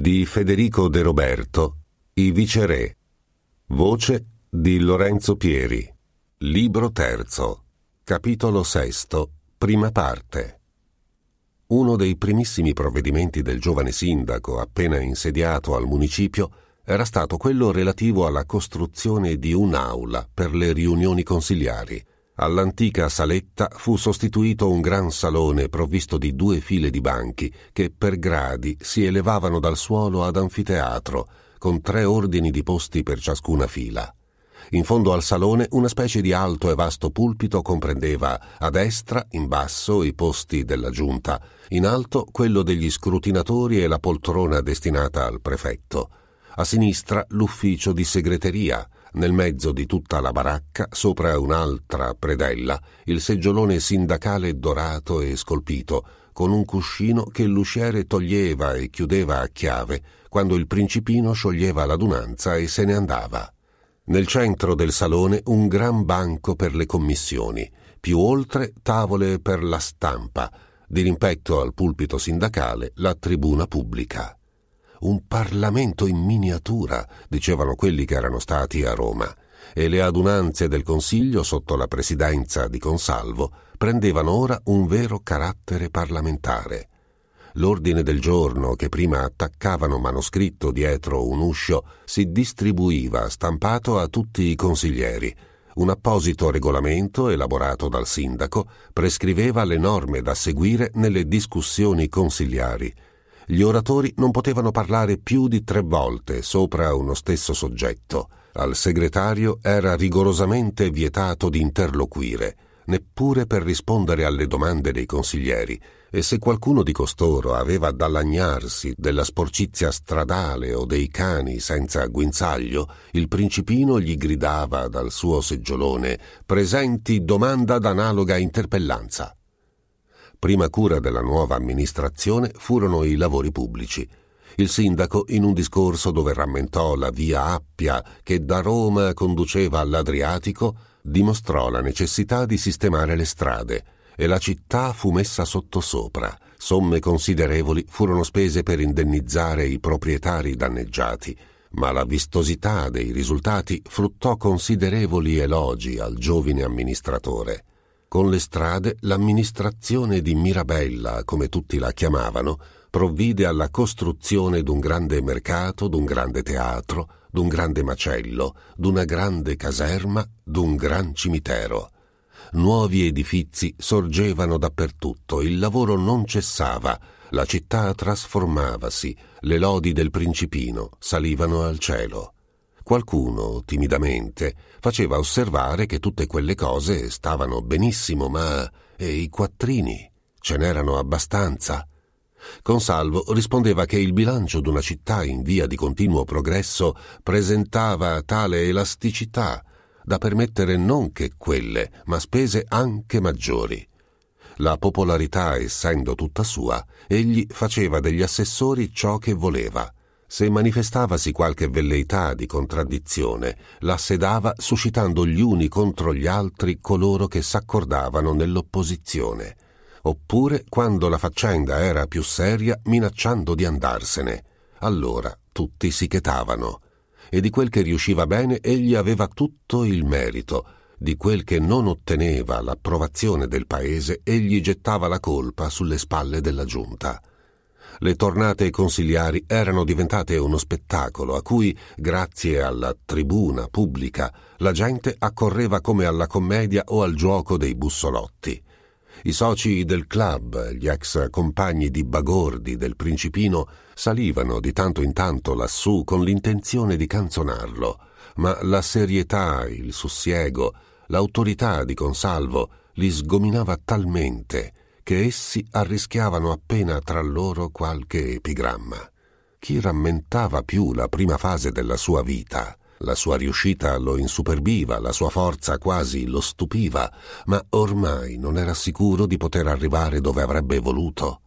di Federico De Roberto, I viceré, voce di Lorenzo Pieri, libro terzo, capitolo sesto, prima parte. Uno dei primissimi provvedimenti del giovane sindaco appena insediato al municipio era stato quello relativo alla costruzione di un'aula per le riunioni consigliari. All'antica saletta fu sostituito un gran salone provvisto di due file di banchi che per gradi si elevavano dal suolo ad anfiteatro, con tre ordini di posti per ciascuna fila. In fondo al salone una specie di alto e vasto pulpito comprendeva a destra, in basso, i posti della giunta, in alto quello degli scrutinatori e la poltrona destinata al prefetto, a sinistra l'ufficio di segreteria, nel mezzo di tutta la baracca, sopra un'altra predella, il seggiolone sindacale dorato e scolpito, con un cuscino che l'usciere toglieva e chiudeva a chiave quando il principino scioglieva l'adunanza e se ne andava. Nel centro del salone un gran banco per le commissioni, più oltre tavole per la stampa, dirimpetto al pulpito sindacale la tribuna pubblica. Un Parlamento in miniatura, dicevano quelli che erano stati a Roma, e le adunanze del Consiglio sotto la presidenza di Consalvo prendevano ora un vero carattere parlamentare. L'ordine del giorno che prima attaccavano manoscritto dietro un uscio si distribuiva stampato a tutti i consiglieri, un apposito regolamento elaborato dal sindaco prescriveva le norme da seguire nelle discussioni consigliari gli oratori non potevano parlare più di tre volte sopra uno stesso soggetto. Al segretario era rigorosamente vietato di interloquire, neppure per rispondere alle domande dei consiglieri, e se qualcuno di costoro aveva da lagnarsi della sporcizia stradale o dei cani senza guinzaglio, il principino gli gridava dal suo seggiolone presenti domanda d'analoga interpellanza. Prima cura della nuova amministrazione furono i lavori pubblici. Il sindaco, in un discorso dove rammentò la via Appia che da Roma conduceva all'Adriatico, dimostrò la necessità di sistemare le strade e la città fu messa sottosopra. Somme considerevoli furono spese per indennizzare i proprietari danneggiati, ma la vistosità dei risultati fruttò considerevoli elogi al giovine amministratore. Con le strade l'amministrazione di Mirabella, come tutti la chiamavano, provvide alla costruzione d'un grande mercato, d'un grande teatro, d'un grande macello, d'una grande caserma, d'un gran cimitero. Nuovi edifizi sorgevano dappertutto, il lavoro non cessava, la città trasformavasi, le lodi del principino salivano al cielo. Qualcuno, timidamente, faceva osservare che tutte quelle cose stavano benissimo, ma e i quattrini? Ce n'erano abbastanza? Consalvo rispondeva che il bilancio d'una città in via di continuo progresso presentava tale elasticità da permettere non che quelle, ma spese anche maggiori. La popolarità essendo tutta sua, egli faceva degli assessori ciò che voleva. Se manifestavasi qualche velleità di contraddizione, la sedava suscitando gli uni contro gli altri coloro che s'accordavano nell'opposizione, oppure quando la faccenda era più seria minacciando di andarsene. Allora tutti si chetavano e di quel che riusciva bene egli aveva tutto il merito, di quel che non otteneva l'approvazione del paese egli gettava la colpa sulle spalle della giunta le tornate consigliari erano diventate uno spettacolo a cui, grazie alla tribuna pubblica, la gente accorreva come alla commedia o al gioco dei bussolotti. I soci del club, gli ex compagni di Bagordi del Principino, salivano di tanto in tanto lassù con l'intenzione di canzonarlo, ma la serietà, il sussiego, l'autorità di Consalvo li sgominava talmente che essi arrischiavano appena tra loro qualche epigramma. Chi rammentava più la prima fase della sua vita? La sua riuscita lo insuperbiva, la sua forza quasi lo stupiva, ma ormai non era sicuro di poter arrivare dove avrebbe voluto.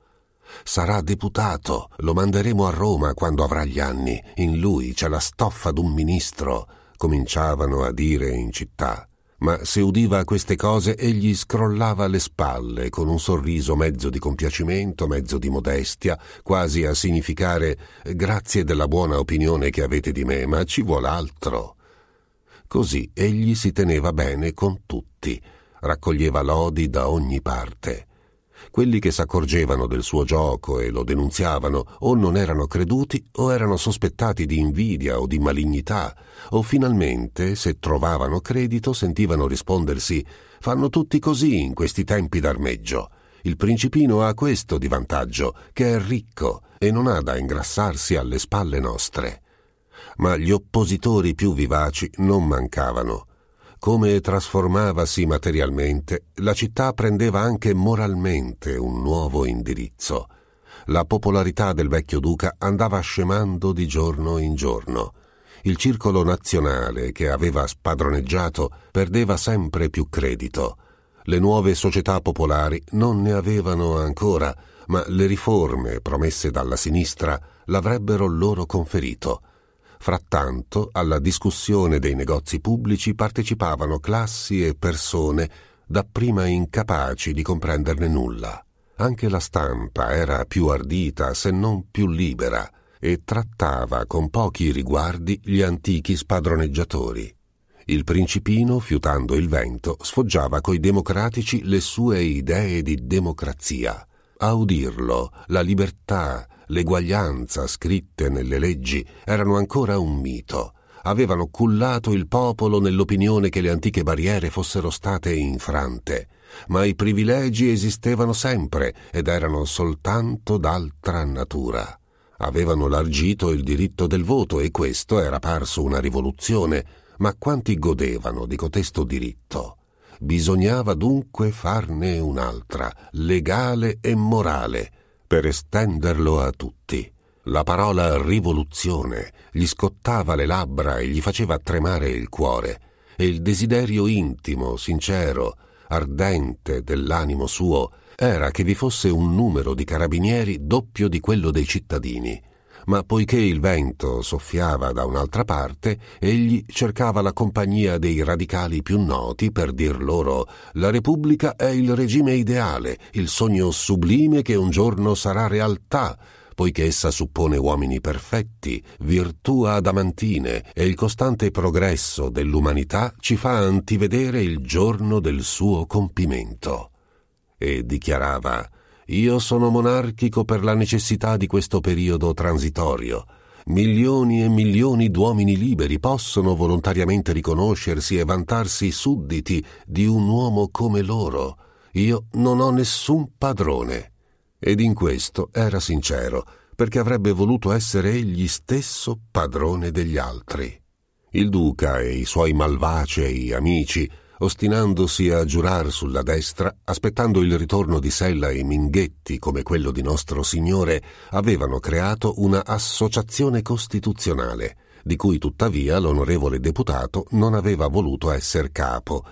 Sarà deputato, lo manderemo a Roma quando avrà gli anni, in lui c'è la stoffa d'un ministro, cominciavano a dire in città ma se udiva queste cose egli scrollava le spalle con un sorriso mezzo di compiacimento, mezzo di modestia, quasi a significare grazie della buona opinione che avete di me, ma ci vuol altro. Così egli si teneva bene con tutti, raccoglieva lodi da ogni parte. Quelli che s'accorgevano del suo gioco e lo denunziavano o non erano creduti o erano sospettati di invidia o di malignità, o finalmente, se trovavano credito, sentivano rispondersi fanno tutti così in questi tempi d'armeggio. Il principino ha questo di vantaggio, che è ricco e non ha da ingrassarsi alle spalle nostre. Ma gli oppositori più vivaci non mancavano come trasformavasi materialmente, la città prendeva anche moralmente un nuovo indirizzo. La popolarità del vecchio duca andava scemando di giorno in giorno. Il circolo nazionale che aveva spadroneggiato perdeva sempre più credito. Le nuove società popolari non ne avevano ancora, ma le riforme promesse dalla sinistra l'avrebbero loro conferito Frattanto, alla discussione dei negozi pubblici partecipavano classi e persone dapprima incapaci di comprenderne nulla. Anche la stampa era più ardita, se non più libera, e trattava con pochi riguardi gli antichi spadroneggiatori. Il principino, fiutando il vento, sfoggiava coi democratici le sue idee di democrazia. A udirlo, la libertà, l'eguaglianza scritte nelle leggi erano ancora un mito, avevano cullato il popolo nell'opinione che le antiche barriere fossero state infrante, ma i privilegi esistevano sempre ed erano soltanto d'altra natura. Avevano largito il diritto del voto e questo era parso una rivoluzione, ma quanti godevano di cotesto diritto? Bisognava dunque farne un'altra, legale e morale, per estenderlo a tutti. La parola rivoluzione gli scottava le labbra e gli faceva tremare il cuore, e il desiderio intimo, sincero, ardente dell'animo suo era che vi fosse un numero di carabinieri doppio di quello dei cittadini, ma poiché il vento soffiava da un'altra parte, egli cercava la compagnia dei radicali più noti per dir loro la Repubblica è il regime ideale, il sogno sublime che un giorno sarà realtà, poiché essa suppone uomini perfetti, virtù adamantine e il costante progresso dell'umanità ci fa antivedere il giorno del suo compimento. E dichiarava io sono monarchico per la necessità di questo periodo transitorio. Milioni e milioni d'uomini liberi possono volontariamente riconoscersi e vantarsi sudditi di un uomo come loro. Io non ho nessun padrone. Ed in questo era sincero, perché avrebbe voluto essere egli stesso padrone degli altri. Il duca e i suoi malvacei amici ostinandosi a giurar sulla destra, aspettando il ritorno di Sella e Minghetti come quello di Nostro Signore, avevano creato una associazione costituzionale, di cui tuttavia l'onorevole deputato non aveva voluto essere capo.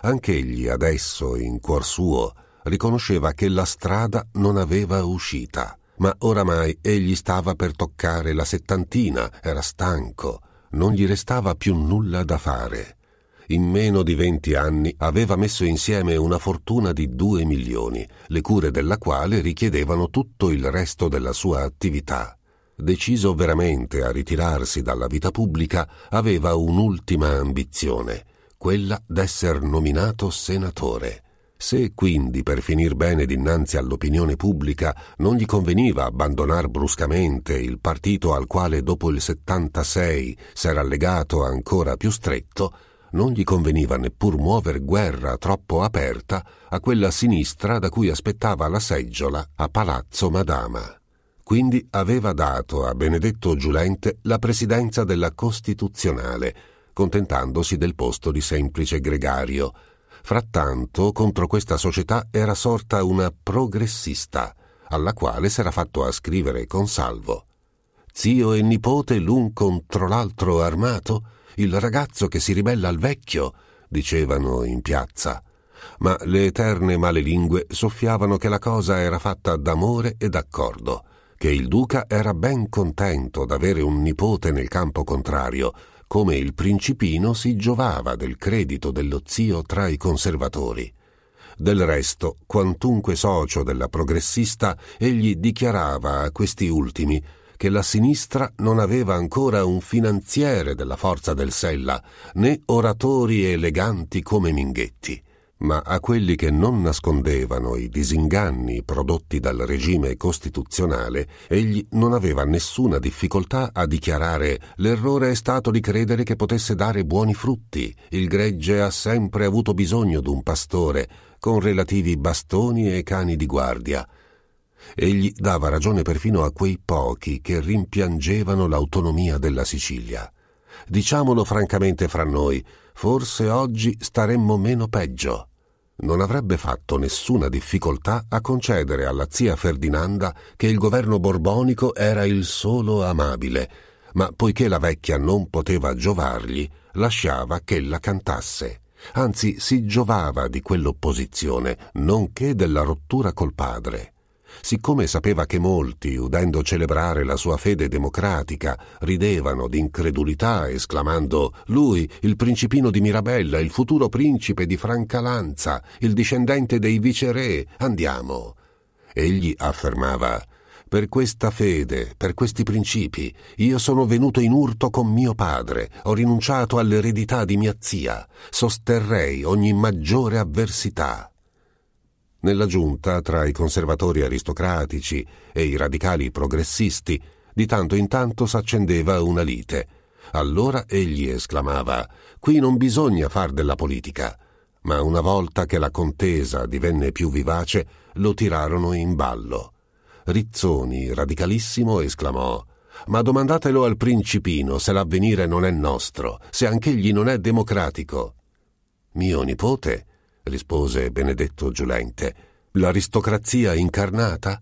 Anch'egli adesso, in cuor suo, riconosceva che la strada non aveva uscita. Ma oramai egli stava per toccare la settantina, era stanco, non gli restava più nulla da fare in meno di venti anni aveva messo insieme una fortuna di due milioni, le cure della quale richiedevano tutto il resto della sua attività. Deciso veramente a ritirarsi dalla vita pubblica, aveva un'ultima ambizione, quella d'essere nominato senatore. Se quindi per finir bene dinanzi all'opinione pubblica non gli conveniva abbandonare bruscamente il partito al quale dopo il 76 s'era legato ancora più stretto, non gli conveniva neppur muover guerra troppo aperta a quella sinistra da cui aspettava la seggiola a Palazzo Madama. Quindi aveva dato a Benedetto Giulente la presidenza della Costituzionale, contentandosi del posto di semplice gregario. Frattanto, contro questa società era sorta una progressista, alla quale s'era fatto ascrivere Consalvo. Zio e nipote l'un contro l'altro armato, il ragazzo che si ribella al vecchio, dicevano in piazza. Ma le eterne male lingue soffiavano che la cosa era fatta d'amore e d'accordo, che il duca era ben contento d'avere un nipote nel campo contrario, come il principino si giovava del credito dello zio tra i conservatori. Del resto, quantunque socio della progressista, egli dichiarava a questi ultimi che la sinistra non aveva ancora un finanziere della forza del Sella, né oratori eleganti come Minghetti. Ma a quelli che non nascondevano i disinganni prodotti dal regime costituzionale, egli non aveva nessuna difficoltà a dichiarare l'errore è stato di credere che potesse dare buoni frutti, il gregge ha sempre avuto bisogno d'un pastore, con relativi bastoni e cani di guardia, Egli dava ragione perfino a quei pochi che rimpiangevano l'autonomia della Sicilia. Diciamolo francamente fra noi, forse oggi staremmo meno peggio. Non avrebbe fatto nessuna difficoltà a concedere alla zia Ferdinanda che il governo borbonico era il solo amabile, ma poiché la vecchia non poteva giovargli, lasciava che la cantasse. Anzi, si giovava di quell'opposizione, nonché della rottura col padre siccome sapeva che molti, udendo celebrare la sua fede democratica, ridevano d'incredulità esclamando Lui, il principino di Mirabella, il futuro principe di Francalanza, il discendente dei viceré, andiamo. Egli affermava per questa fede, per questi principi, io sono venuto in urto con mio padre, ho rinunciato all'eredità di mia zia, sosterrei ogni maggiore avversità nella giunta tra i conservatori aristocratici e i radicali progressisti, di tanto in tanto s'accendeva una lite. Allora egli esclamava Qui non bisogna far della politica. Ma una volta che la contesa divenne più vivace, lo tirarono in ballo. Rizzoni, radicalissimo, esclamò Ma domandatelo al principino se l'avvenire non è nostro, se anch'egli non è democratico. Mio nipote, rispose Benedetto Giulente. L'aristocrazia incarnata?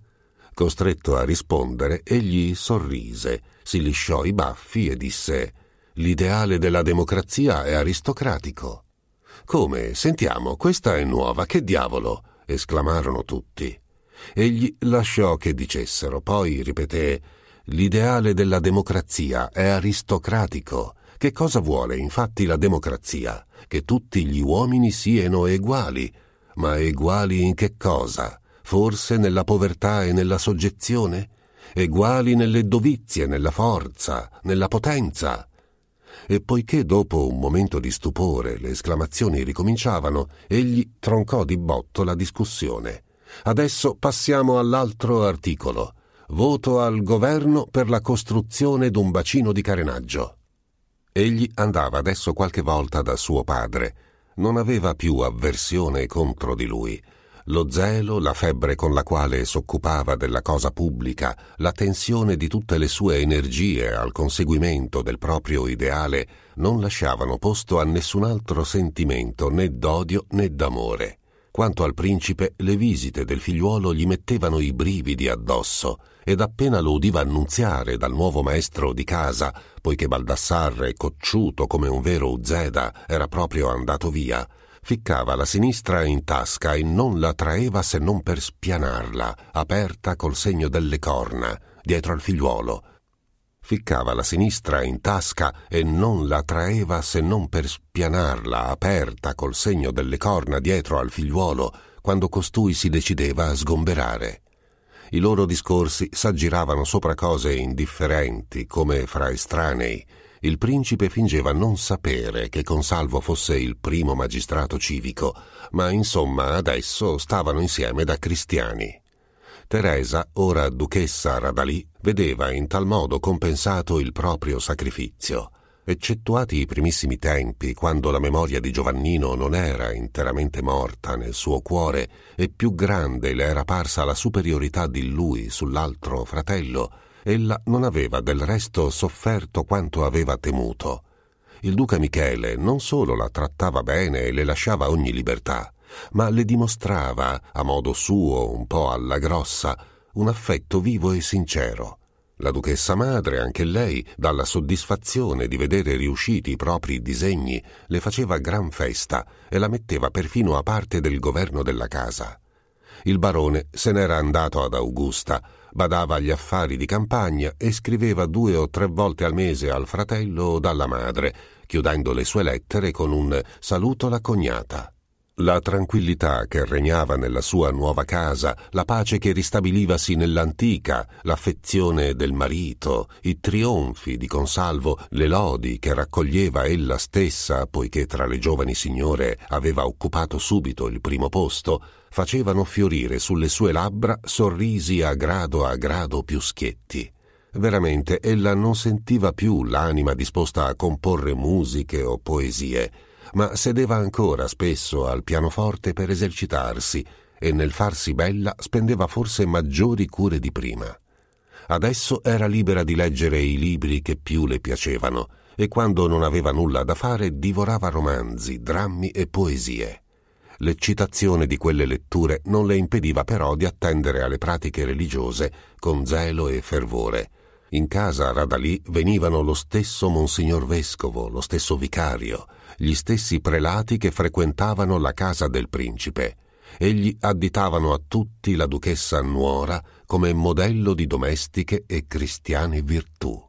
Costretto a rispondere, egli sorrise, si lisciò i baffi e disse L'ideale della democrazia è aristocratico. Come? Sentiamo, questa è nuova, che diavolo? esclamarono tutti. Egli lasciò che dicessero, poi ripeté L'ideale della democrazia è aristocratico che cosa vuole infatti la democrazia? Che tutti gli uomini siano eguali, ma eguali in che cosa? Forse nella povertà e nella soggezione? Eguali nelle dovizie, nella forza, nella potenza? E poiché dopo un momento di stupore le esclamazioni ricominciavano, egli troncò di botto la discussione. Adesso passiamo all'altro articolo. Voto al governo per la costruzione d'un bacino di carenaggio. Egli andava adesso qualche volta da suo padre. Non aveva più avversione contro di lui. Lo zelo, la febbre con la quale s'occupava della cosa pubblica, la tensione di tutte le sue energie al conseguimento del proprio ideale non lasciavano posto a nessun altro sentimento né d'odio né d'amore. Quanto al principe, le visite del figliuolo gli mettevano i brividi addosso ed appena lo udiva annunziare dal nuovo maestro di casa, poiché Baldassarre, cocciuto come un vero Uzeda, era proprio andato via, ficcava la sinistra in tasca e non la traeva se non per spianarla, aperta col segno delle corna, dietro al figliuolo, ficcava la sinistra in tasca e non la traeva se non per spianarla aperta col segno delle corna dietro al figliuolo quando costui si decideva a sgomberare. I loro discorsi s'aggiravano sopra cose indifferenti, come fra estranei. Il principe fingeva non sapere che Consalvo fosse il primo magistrato civico, ma insomma adesso stavano insieme da cristiani. Teresa, ora duchessa Radalì, vedeva in tal modo compensato il proprio sacrificio. Eccettuati i primissimi tempi, quando la memoria di Giovannino non era interamente morta nel suo cuore e più grande le era parsa la superiorità di lui sull'altro fratello, ella non aveva del resto sofferto quanto aveva temuto. Il duca Michele non solo la trattava bene e le lasciava ogni libertà, ma le dimostrava, a modo suo, un po' alla grossa, un affetto vivo e sincero. La duchessa madre, anche lei, dalla soddisfazione di vedere riusciti i propri disegni, le faceva gran festa e la metteva perfino a parte del governo della casa. Il barone se n'era andato ad Augusta, badava agli affari di campagna e scriveva due o tre volte al mese al fratello o dalla madre, chiudendo le sue lettere con un saluto alla cognata. La tranquillità che regnava nella sua nuova casa, la pace che ristabilivasi nell'antica, l'affezione del marito, i trionfi di Consalvo, le lodi che raccoglieva ella stessa, poiché tra le giovani signore aveva occupato subito il primo posto, facevano fiorire sulle sue labbra sorrisi a grado a grado più schietti. Veramente ella non sentiva più l'anima disposta a comporre musiche o poesie ma sedeva ancora spesso al pianoforte per esercitarsi e nel farsi bella spendeva forse maggiori cure di prima. Adesso era libera di leggere i libri che più le piacevano e quando non aveva nulla da fare divorava romanzi, drammi e poesie. L'eccitazione di quelle letture non le impediva però di attendere alle pratiche religiose con zelo e fervore, in casa a Radalì venivano lo stesso monsignor vescovo, lo stesso vicario, gli stessi prelati che frequentavano la casa del principe. Egli additavano a tutti la duchessa Nuora come modello di domestiche e cristiane virtù.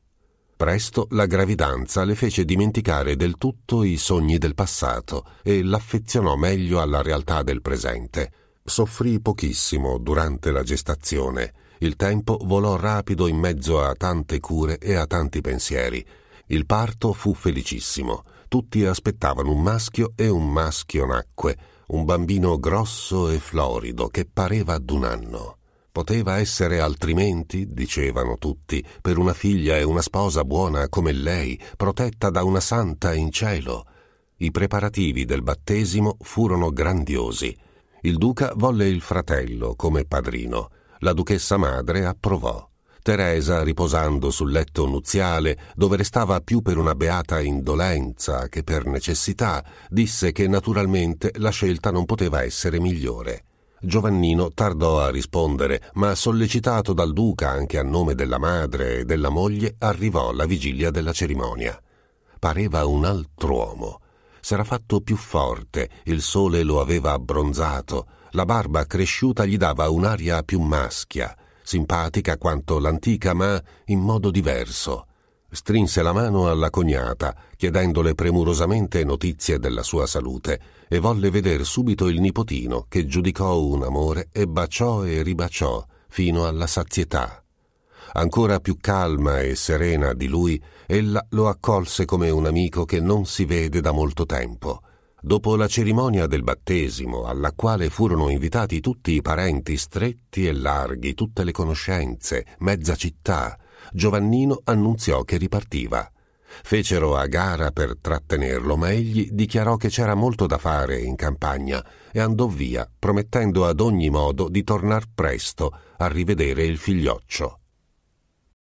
Presto la gravidanza le fece dimenticare del tutto i sogni del passato e l'affezionò meglio alla realtà del presente. Soffrì pochissimo durante la gestazione il tempo volò rapido in mezzo a tante cure e a tanti pensieri. Il parto fu felicissimo. Tutti aspettavano un maschio e un maschio nacque, un bambino grosso e florido che pareva d'un anno. Poteva essere altrimenti, dicevano tutti, per una figlia e una sposa buona come lei, protetta da una santa in cielo. I preparativi del battesimo furono grandiosi. Il duca volle il fratello come padrino. La duchessa madre approvò. Teresa, riposando sul letto nuziale, dove restava più per una beata indolenza che per necessità, disse che naturalmente la scelta non poteva essere migliore. Giovannino tardò a rispondere, ma sollecitato dal duca anche a nome della madre e della moglie, arrivò alla vigilia della cerimonia. Pareva un altro uomo. S'era fatto più forte, il sole lo aveva abbronzato, la barba cresciuta gli dava un'aria più maschia, simpatica quanto l'antica, ma in modo diverso. Strinse la mano alla cognata, chiedendole premurosamente notizie della sua salute, e volle veder subito il nipotino, che giudicò un amore e baciò e ribaciò fino alla sazietà. Ancora più calma e serena di lui, ella lo accolse come un amico che non si vede da molto tempo dopo la cerimonia del battesimo, alla quale furono invitati tutti i parenti stretti e larghi, tutte le conoscenze, mezza città, Giovannino annunziò che ripartiva. Fecero a gara per trattenerlo, ma egli dichiarò che c'era molto da fare in campagna e andò via, promettendo ad ogni modo di tornar presto a rivedere il figlioccio.